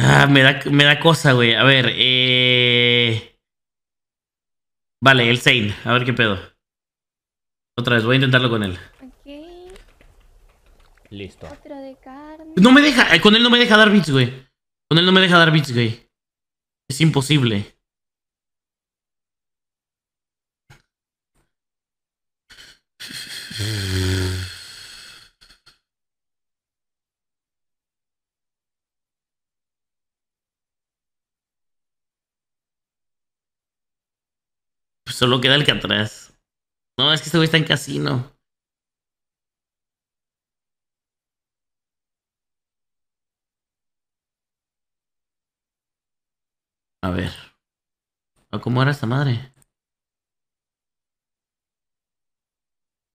Ah, me da, cosa, güey. A ver, eh, Vale, el Zane. A ver qué pedo. Otra vez, voy a intentarlo con él. Listo. No me deja, eh, con él no me deja dar bits, güey. Con él no me deja dar bits, güey. Es imposible. solo queda el que atrás. No, es que este güey está en casino. A ver. ¿Cómo era esta madre?